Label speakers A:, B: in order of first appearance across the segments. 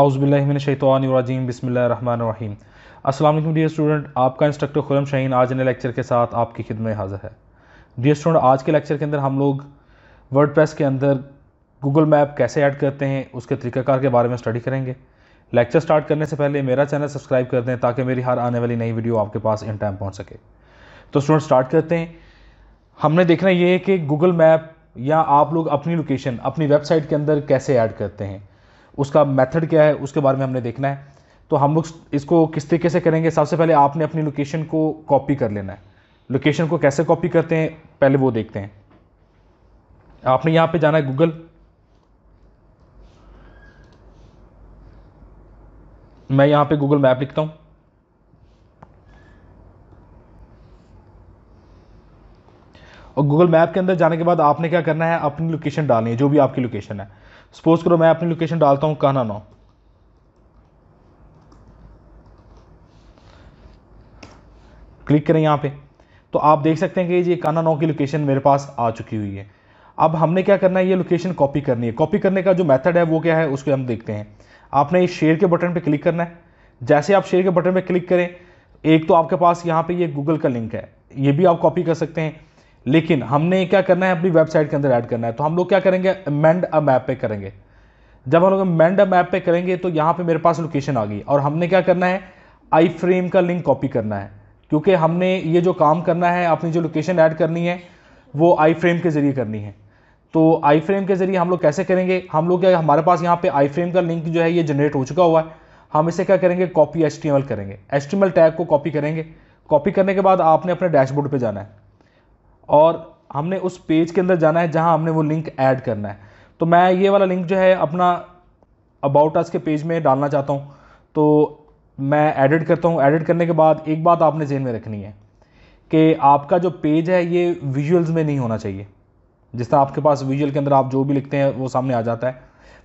A: आउज़बिल्लिमिनशैतवानरजीम बसमीम असल dear student आपका इंस्ट्रक्टर खुरम शहीन आज नए लेक्चर के साथ आपकी खिदमत हाज़िर है डियर स्टूडेंट आज के लेक्चर के अंदर हम लोग वर्ड के अंदर गूगल मैप कैसे ऐड करते हैं उसके तरीक़ाकार के बारे में स्टडी करेंगे लेक्चर स्टार्ट करने से पहले मेरा चैनल सब्सक्राइब कर दें ताकि मेरी हर आने वाली नई वीडियो आपके पास इन टाइम पहुँच सके तो स्टूडेंट स्टार्ट करते हैं हमने देखना ये है कि गूगल मैप या आप लोग अपनी लोकेशन अपनी वेबसाइट के अंदर कैसे ऐड करते हैं उसका मेथड क्या है उसके बारे में हमने देखना है तो हम लोग इसको किस तरीके से करेंगे सबसे पहले आपने अपनी लोकेशन को कॉपी कर लेना है लोकेशन को कैसे कॉपी करते हैं पहले वो देखते हैं आपने यहाँ पे जाना है गूगल मैं यहाँ पे गूगल मैप लिखता हूँ और गूगल मैप के अंदर जाने के बाद आपने क्या करना है अपनी लोकेशन डालनी है जो भी आपकी लोकेशन है सपोज करो मैं अपनी लोकेशन डालता हूँ कहना नौ क्लिक करें यहाँ पे तो आप देख सकते हैं कि ये काना नौ की लोकेशन मेरे पास आ चुकी हुई है अब हमने क्या करना है ये लोकेशन कॉपी करनी है कॉपी करने का जो मेथड है वो क्या है उसको हम देखते हैं आपने इस शेयर के बटन पे क्लिक करना है जैसे आप शेयर के बटन पे क्लिक करें एक तो आपके पास यहाँ पे ये गूगल का लिंक है ये भी आप कॉपी कर सकते हैं लेकिन हमने क्या करना है अपनी वेबसाइट के अंदर ऐड करना है तो हम लोग क्या करेंगे मैंड अ मैप पे करेंगे जब हम लोग मैंड अ मैप पे करेंगे तो यहाँ पे मेरे पास लोकेशन आ गई और हमने क्या करना है आई फ्रेम का लिंक कॉपी करना है क्योंकि हमने ये जो काम करना है अपनी जो लोकेशन ऐड करनी है वो आई फ्रेम के ज़रिए करनी है तो आई फ्रेम के ज़रिए हम लोग कैसे करेंगे हम लोग क्या हमारे पास यहाँ पे आई फ्रेम का लिंक जो है ये जनरेट हो चुका हुआ है हम इसे क्या करेंगे कॉपी एच करेंगे एच टैग को कॉपी करेंगे कॉपी करने के बाद आपने अपने डैशबोर्ड पर जाना है और हमने उस पेज के अंदर जाना है जहां हमने वो लिंक ऐड करना है तो मैं ये वाला लिंक जो है अपना अबाउट अस के पेज में डालना चाहता हूँ तो मैं एडिट करता हूँ एडिट करने के बाद एक बात आपने जेन में रखनी है कि आपका जो पेज है ये विजुअल्स में नहीं होना चाहिए जिस तरह आपके पास विजुअल के अंदर आप जो भी लिखते हैं वो सामने आ जाता है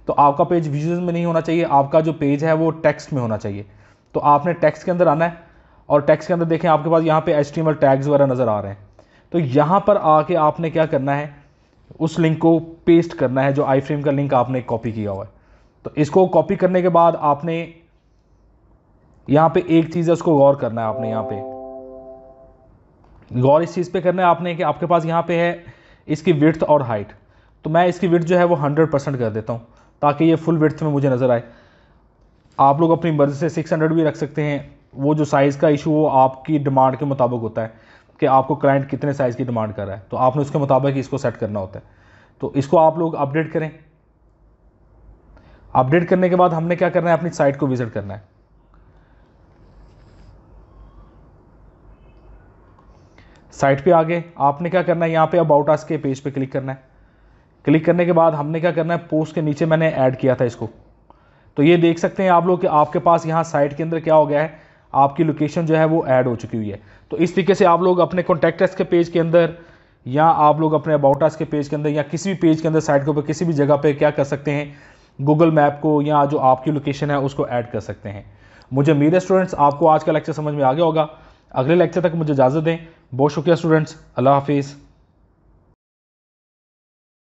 A: तो आपका पेज विजुअल्स में नहीं होना चाहिए आपका जो पेज है वो टेक्स्ट में होना चाहिए तो आपने टेक्स्ट के अंदर आना है और टेक्स्ट के अंदर देखें आपके पास यहाँ पे एच टैग्स वगैरह नज़र आ रहे हैं तो यहाँ पर आके आपने क्या करना है उस लिंक को पेस्ट करना है जो आई फ्रेम का लिंक आपने कॉपी किया हुआ है तो इसको कॉपी करने के बाद आपने यहाँ पे एक चीज़ है उसको गौर करना है आपने यहाँ पे गौर इस चीज़ पे करना है आपने कि आपके पास यहाँ पे है इसकी विर्थ और हाइट तो मैं इसकी विर्थ जो है वो हंड्रेड परसेंट कर देता हूँ ताकि ये फुल विर्थ में मुझे नज़र आए आप लोग अपनी मर्ज़ी से सिक्स हंड्रेड भी रख सकते हैं वो जो साइज़ का इशू वो आपकी डिमांड के मुताबिक होता है कि आपको क्लाइंट कितने साइज़ की डिमांड कर रहा है तो आपने उसके मुताबिक इसको सेट करना होता है तो इसको आप लोग अपडेट करें अपडेट करने के बाद हमने क्या करना है अपनी साइट को विज़िट करना है साइट पे आगे आपने क्या करना है यहाँ पे अबाउट आस के पेज पे क्लिक करना है क्लिक करने के बाद हमने क्या करना है पोस्ट के नीचे मैंने ऐड किया था इसको तो ये देख सकते हैं आप लोग कि आपके पास यहाँ साइट के अंदर क्या हो गया है आपकी लोकेशन जो है वो ऐड हो चुकी हुई है तो इस तरीके से आप लोग अपने कॉन्टैक्टर्स के पेज के अंदर या आप लोग अपने अबाउटर्स के पेज के अंदर या किसी भी पेज के अंदर साइट के ऊपर किसी भी जगह पर क्या कर सकते हैं गूगल मैप को या जो आपकी लोकेशन है उसको ऐड कर सकते हैं मुझे उम्मीद है स्टूडेंट्स आपको आज का लेक्चर समझ में आ गया होगा अगले लेक्चर तक मुझे इजाज़त दें बहुत शुक्रिया स्टूडेंट्स अल्लाह हाफिज़